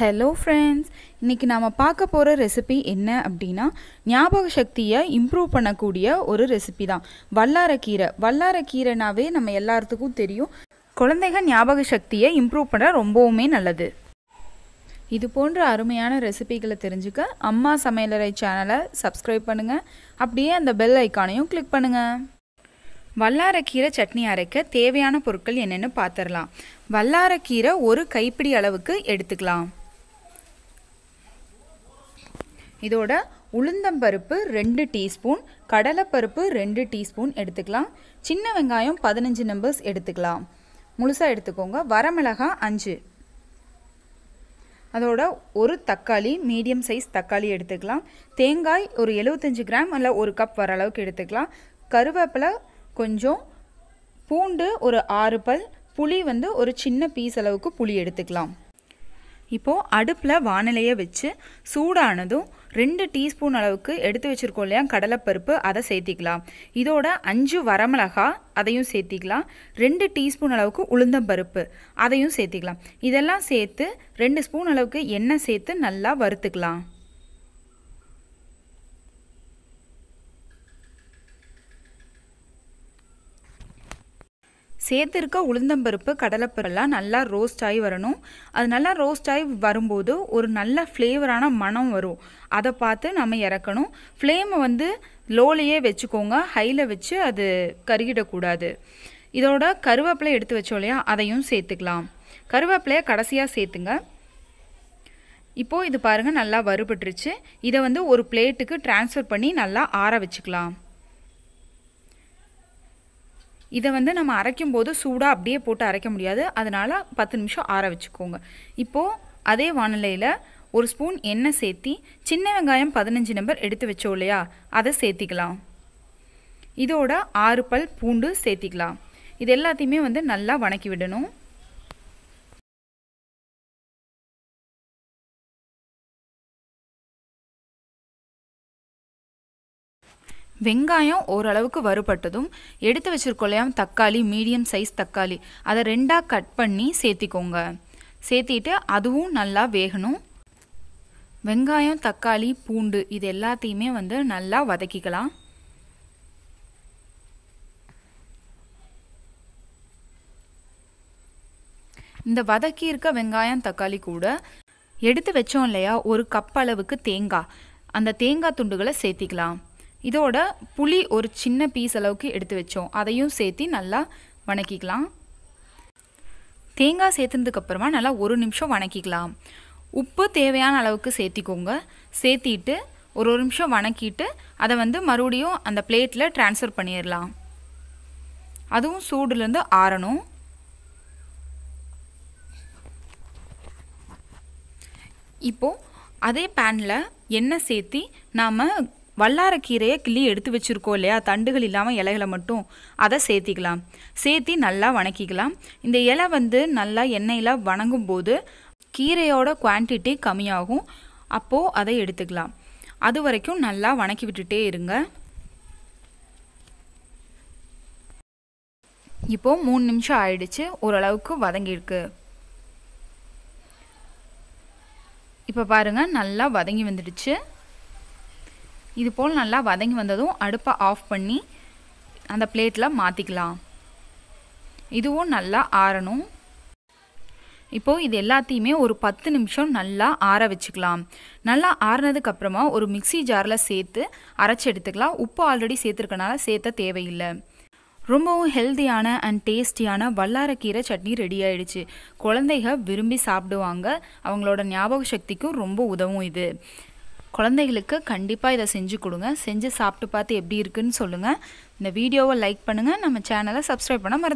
hello friends இன்றைக்கி நாம் பார்க்க போகிற ரெசிபி என்ன அப்படின்னா ஞாபக சக்தியை இம்ப்ரூவ் பண்ணக்கூடிய ஒரு ரெசிபி தான் வல்லாரக்கீரை வல்லாரக்கீரைனாவே நம்ம எல்லாத்துக்கும் தெரியும் குழந்தைகள் ஞாபக சக்தியை இம்ப்ரூவ் பண்ண ரொம்பவுமே நல்லது இது போன்ற அருமையான ரெசிபிகளை தெரிஞ்சுக்க அம்மா சமையலறை சேனலை சப்ஸ்கிரைப் பண்ணுங்கள் அப்படியே அந்த பெல் ஐக்கானையும் கிளிக் பண்ணுங்கள் வல்லாரக்கீரை சட்னி அரைக்க தேவையான பொருட்கள் என்னென்னு பார்த்துடலாம் வல்லாரக்கீரை ஒரு கைப்பிடி அளவுக்கு எடுத்துக்கலாம் இதோட உளுந்தம்பருப்பு ரெண்டு டீஸ்பூன் கடலைப்பருப்பு ரெண்டு டீஸ்பூன் எடுத்துக்கலாம் சின்ன வெங்காயம் பதினஞ்சு நம்பர்ஸ் எடுத்துக்கலாம் முழுசாக எடுத்துக்கோங்க வரமிளகாய் அஞ்சு அதோட ஒரு தக்காளி மீடியம் சைஸ் தக்காளி எடுத்துக்கலாம் தேங்காய் ஒரு எழுபத்தஞ்சு கிராம் அல்ல ஒரு கப் வர அளவுக்கு எடுத்துக்கலாம் கருவேப்பிலை கொஞ்சம் பூண்டு ஒரு ஆறு பல் புளி வந்து ஒரு சின்ன பீஸ் அளவுக்கு புளி எடுத்துக்கலாம் இப்போது அடுப்பில் வானிலையை வச்சு சூடானதும் ரெண்டு டீஸ்பூன் அளவுக்கு எடுத்து வச்சுருக்கோம் இல்லையா கடலைப்பருப்பு அதை சேர்த்திக்கலாம் இதோட அஞ்சு வரமிளகா அதையும் சேர்த்திக்கலாம் ரெண்டு டீஸ்பூன் அளவுக்கு உளுந்தம்பருப்பு அதையும் சேர்த்திக்கலாம் இதெல்லாம் சேர்த்து ரெண்டு ஸ்பூன் அளவுக்கு எண்ணெய் சேர்த்து நல்லா வறுத்துக்கலாம் சேர்த்துருக்க உளுந்தம்பருப்பு கடலைப்பருலாம் நல்லா ரோஸ்ட் ஆகி வரணும் அது நல்லா ரோஸ்ட் ஆகி வரும்போது ஒரு நல்ல ஃப்ளேவரான மனம் வரும் அதை பார்த்து நம்ம இறக்கணும் ஃப்ளேமை வந்து லோலையே வச்சுக்கோங்க ஹையில் வச்சு அது கருகிடக்கூடாது இதோட கருவேப்பிலை எடுத்து வச்சோம் இல்லையா அதையும் சேர்த்துக்கலாம் கருவேப்பிலையை கடைசியாக சேர்த்துங்க இப்போது இது பாருங்கள் நல்லா வறுபட்டுருச்சு இதை வந்து ஒரு பிளேட்டுக்கு டிரான்ஸ்ஃபர் பண்ணி நல்லா ஆற வச்சுக்கலாம் இதை வந்து நம்ம அரைக்கும் போது சூடாக அப்படியே போட்டு அரைக்க முடியாது அதனால் பத்து நிமிஷம் ஆற வச்சுக்கோங்க இப்போது அதே வானிலையில் ஒரு ஸ்பூன் எண்ணெய் சேர்த்தி சின்ன வெங்காயம் பதினஞ்சு நம்பர் எடுத்து வச்சோம் இல்லையா அதை சேர்த்திக்கலாம் இதோட ஆறு பல் பூண்டு சேர்த்திக்கலாம் இது எல்லாத்தையுமே வந்து நல்லா வணக்கி விடணும் வெங்காயம் ஓரளவுக்கு வறுபட்டதும் எடுத்து வச்சுருக்கோம் தக்காளி மீடியம் சைஸ் தக்காளி அதை ரெண்டாக கட் பண்ணி சேர்த்திக்கோங்க சேர்த்திட்டு அதுவும் நல்லா வேகணும் வெங்காயம் தக்காளி பூண்டு இது எல்லாத்தையுமே வந்து நல்லா வதக்கிக்கலாம் இந்த வதக்கி இருக்க வெங்காயம் தக்காளி கூட எடுத்து வச்சோம் இல்லையா ஒரு கப் அளவுக்கு தேங்காய் அந்த தேங்காய் துண்டுகளை சேர்த்திக்கலாம் இதோட புளி ஒரு சின்ன பீஸ் அளவுக்கு எடுத்து வச்சோம் அதையும் சேர்த்து நல்லா வணக்கிக்கலாம் தேங்காய் சேர்த்துனதுக்கப்புறமா நல்லா ஒரு நிமிஷம் வணக்கிக்கலாம் உப்பு தேவையான அளவுக்கு சேர்த்திக்கோங்க சேர்த்திட்டு ஒரு ஒரு நிமிஷம் வணக்கிட்டு அதை வந்து மறுபடியும் அந்த பிளேட்டில் டிரான்ஸ்ஃபர் பண்ணிடலாம் அதுவும் சூடுலேருந்து ஆறணும் இப்போது அதே பேனில் எண்ணெய் சேர்த்தி நாம் வல்லாரக்கீரையை கிள்ளி எடுத்து வச்சுருக்கோம் இல்லையா தண்டுகள் இல்லாமல் இலைகளை மட்டும் அதை சேர்த்திக்கலாம் சேர்த்தி நல்லா வணக்கிக்கலாம் இந்த இலை வந்து நல்லா எண்ணெயில் வணங்கும் போது கீரையோட குவான்டிட்டி கம்மியாகும் அப்போது அதை எடுத்துக்கலாம் அது வரைக்கும் நல்லா வணக்கி விட்டுட்டே இருங்க இப்போது மூணு நிமிஷம் ஆயிடுச்சு ஓரளவுக்கு வதங்கியிருக்கு இப்போ பாருங்கள் நல்லா வதங்கி வந்துடுச்சு இது போல் நல்லா வதங்கி வந்ததும் அடுப்பை ஆஃப் பண்ணி அந்த பிளேட்டில் மாற்றிக்கலாம் இதுவும் நல்லா ஆறணும் இப்போது இது எல்லாத்தையுமே ஒரு பத்து நிமிஷம் நல்லா ஆற வச்சுக்கலாம் நல்லா ஆறினதுக்கப்புறமா ஒரு மிக்சி ஜாரில் சேர்த்து அரைச்சி எடுத்துக்கலாம் உப்பு ஆல்ரெடி சேர்த்துருக்கனால சேர்த்த தேவையில்லை ரொம்பவும் ஹெல்த்தியான அண்ட் டேஸ்டியான வல்லாரக்கீரை சட்னி ரெடி ஆயிடுச்சு குழந்தைக விரும்பி சாப்பிடுவாங்க அவங்களோட ஞாபக சக்திக்கும் ரொம்ப உதவும் இது குழந்தைகளுக்கு கண்டிப்பாக இதை செஞ்சு கொடுங்க செஞ்சு சாப்பிட்டு பார்த்து எப்படி இருக்குன்னு சொல்லுங்கள் இந்த வீடியோவை லைக் பண்ணுங்கள் நம்ம சேனலை சப்ஸ்கிரைப் பண்ண மறந்து